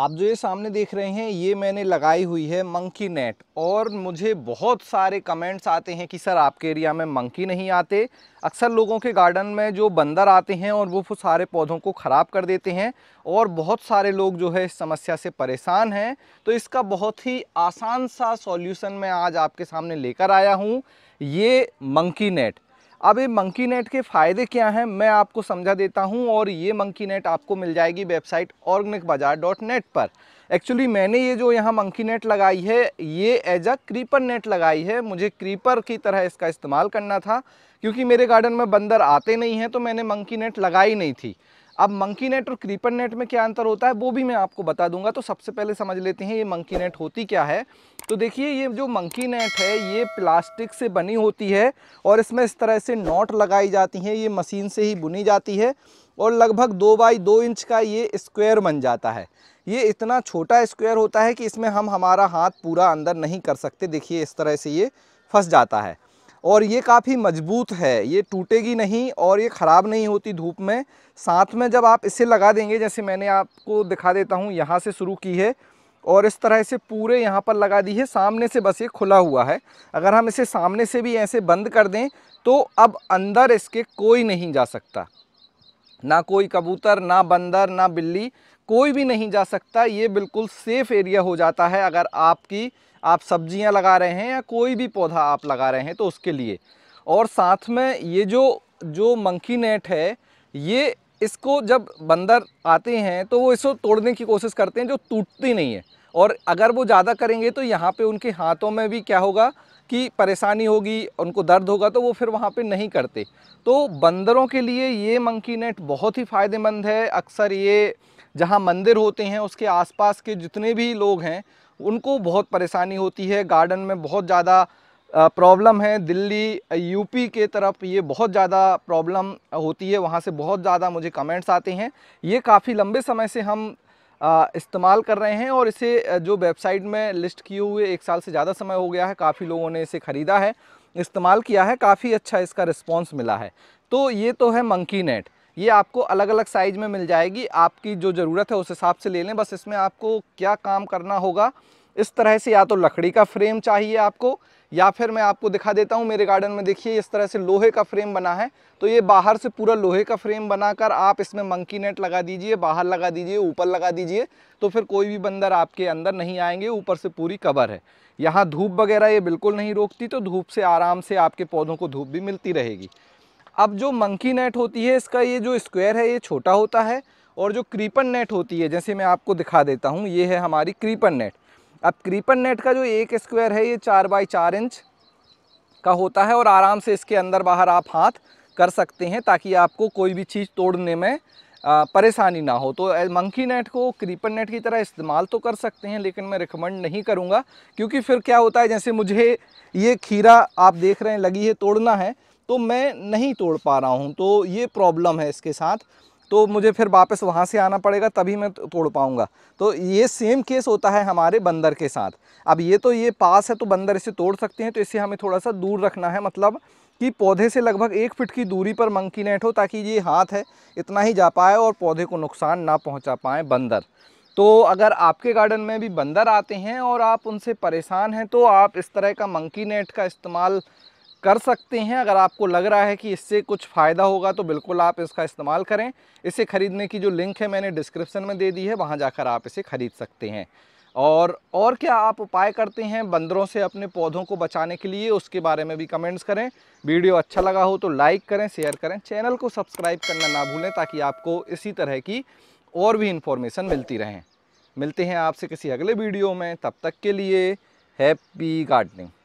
आप जो ये सामने देख रहे हैं ये मैंने लगाई हुई है मंकी नेट और मुझे बहुत सारे कमेंट्स आते हैं कि सर आपके एरिया में मंकी नहीं आते अक्सर लोगों के गार्डन में जो बंदर आते हैं और वो सारे पौधों को ख़राब कर देते हैं और बहुत सारे लोग जो है इस समस्या से परेशान हैं तो इसका बहुत ही आसान सा सॉल्यूशन मैं आज आपके सामने लेकर आया हूँ ये मंकी नेट अब ये मंकी नेट के फ़ायदे क्या हैं मैं आपको समझा देता हूँ और ये मंकी नेट आपको मिल जाएगी website organic Bazaar dot net पर एक्चुअली मैंने ये जो यहाँ मंकी नेट लगाई है ये एज अ क्रीपर नेट लगाई है मुझे क्रीपर की तरह इसका इस्तेमाल करना था क्योंकि मेरे गार्डन में बंदर आते नहीं हैं तो मैंने मंकी नेट लगाई नहीं थी अब मंकी नेट और क्रीपर नेट में क्या अंतर होता है वो भी मैं आपको बता दूंगा तो सबसे पहले समझ लेते हैं ये मंकी नेट होती क्या है तो देखिए ये जो मंकी नेट है ये प्लास्टिक से बनी होती है और इसमें इस तरह से नॉट लगाई जाती हैं ये मशीन से ही बुनी जाती है और लगभग दो बाई दो इंच का ये स्क्वायर बन जाता है ये इतना छोटा स्क्वायर होता है कि इसमें हम हमारा हाथ पूरा अंदर नहीं कर सकते देखिए इस तरह से ये फंस जाता है और ये काफ़ी मजबूत है ये टूटेगी नहीं और ये ख़राब नहीं होती धूप में साथ में जब आप इसे लगा देंगे जैसे मैंने आपको दिखा देता हूँ यहाँ से शुरू की है और इस तरह से पूरे यहाँ पर लगा दी है सामने से बस ये खुला हुआ है अगर हम इसे सामने से भी ऐसे बंद कर दें तो अब अंदर इसके कोई नहीं जा सकता ना कोई कबूतर ना बंदर ना बिल्ली कोई भी नहीं जा सकता ये बिल्कुल सेफ़ एरिया हो जाता है अगर आपकी आप सब्जियां लगा रहे हैं या कोई भी पौधा आप लगा रहे हैं तो उसके लिए और साथ में ये जो जो मंकी नेट है ये इसको जब बंदर आते हैं तो वो इसको तोड़ने की कोशिश करते हैं जो टूटती नहीं है और अगर वो ज़्यादा करेंगे तो यहाँ पे उनके हाथों में भी क्या होगा कि परेशानी होगी उनको दर्द होगा तो वो फिर वहाँ पे नहीं करते तो बंदरों के लिए ये मंकी नेट बहुत ही फ़ायदेमंद है अक्सर ये जहाँ मंदिर होते हैं उसके आसपास के जितने भी लोग हैं उनको बहुत परेशानी होती है गार्डन में बहुत ज़्यादा प्रॉब्लम है दिल्ली यूपी के तरफ ये बहुत ज़्यादा प्रॉब्लम होती है वहाँ से बहुत ज़्यादा मुझे कमेंट्स आते हैं ये काफ़ी लंबे समय से हम इस्तेमाल कर रहे हैं और इसे जो वेबसाइट में लिस्ट किए हुए एक साल से ज़्यादा समय हो गया है काफ़ी लोगों ने इसे ख़रीदा है इस्तेमाल किया है काफ़ी अच्छा इसका रिस्पॉन्स मिला है तो ये तो है मंकी नेट ये आपको अलग अलग साइज़ में मिल जाएगी आपकी जो ज़रूरत है उस हिसाब से ले लें बस इसमें आपको क्या काम करना होगा इस तरह से या तो लकड़ी का फ्रेम चाहिए आपको या फिर मैं आपको दिखा देता हूँ मेरे गार्डन में देखिए इस तरह से लोहे का फ्रेम बना है तो ये बाहर से पूरा लोहे का फ्रेम बनाकर आप इसमें मंकी नेट लगा दीजिए बाहर लगा दीजिए ऊपर लगा दीजिए तो फिर कोई भी बंदर आपके अंदर नहीं आएंगे ऊपर से पूरी कवर है यहाँ धूप वगैरह ये बिल्कुल नहीं रोकती तो धूप से आराम से आपके पौधों को धूप भी मिलती रहेगी अब जो मंकी नेट होती है इसका ये जो स्क्वायर है ये छोटा होता है और जो क्रीपन नेट होती है जैसे मैं आपको दिखा देता हूँ ये है हमारी क्रीपन नेट अब क्रीपन नेट का जो एक स्क्वायर है ये चार बाई चार इंच का होता है और आराम से इसके अंदर बाहर आप हाथ कर सकते हैं ताकि आपको कोई भी चीज़ तोड़ने में परेशानी ना हो तो मंकी नेट को क्रीपन नेट की तरह इस्तेमाल तो कर सकते हैं लेकिन मैं रिकमेंड नहीं करूँगा क्योंकि फिर क्या होता है जैसे मुझे ये खीरा आप देख रहे हैं लगी है तोड़ना है तो मैं नहीं तोड़ पा रहा हूँ तो ये प्रॉब्लम है इसके साथ तो मुझे फिर वापस वहाँ से आना पड़ेगा तभी मैं तो तोड़ पाऊँगा तो ये सेम केस होता है हमारे बंदर के साथ अब ये तो ये पास है तो बंदर इसे तोड़ सकते हैं तो इसे हमें थोड़ा सा दूर रखना है मतलब कि पौधे से लगभग एक फिट की दूरी पर मंकी नेट हो ताकि ये हाथ है इतना ही जा पाए और पौधे को नुकसान ना पहुँचा पाएँ बंदर तो अगर आपके गार्डन में भी बंदर आते हैं और आप उनसे परेशान हैं तो आप इस तरह का मंकी नेट का इस्तेमाल कर सकते हैं अगर आपको लग रहा है कि इससे कुछ फ़ायदा होगा तो बिल्कुल आप इसका इस्तेमाल करें इसे ख़रीदने की जो लिंक है मैंने डिस्क्रिप्शन में दे दी है वहाँ जाकर आप इसे ख़रीद सकते हैं और और क्या आप उपाय करते हैं बंदरों से अपने पौधों को बचाने के लिए उसके बारे में भी कमेंट्स करें वीडियो अच्छा लगा हो तो लाइक करें शेयर करें चैनल को सब्सक्राइब करना ना भूलें ताकि आपको इसी तरह की और भी इन्फॉर्मेशन मिलती रहें मिलते हैं आपसे किसी अगले वीडियो में तब तक के लिए हैप्पी गार्डनिंग